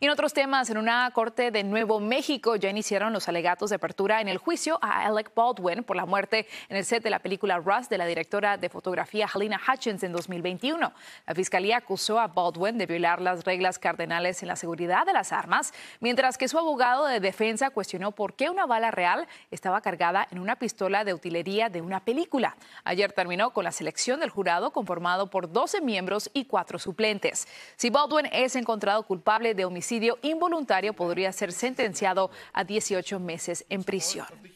Y en otros temas, en una corte de Nuevo México ya iniciaron los alegatos de apertura en el juicio a Alec Baldwin por la muerte en el set de la película Rust de la directora de fotografía Helena Hutchins en 2021. La fiscalía acusó a Baldwin de violar las reglas cardenales en la seguridad de las armas, mientras que su abogado de defensa cuestionó por qué una bala real estaba cargada en una pistola de utilería de una película. Ayer terminó con la selección del jurado conformado por 12 miembros y cuatro suplentes. Si Baldwin es encontrado culpable de homicidio, homicidio involuntario podría ser sentenciado a 18 meses en prisión.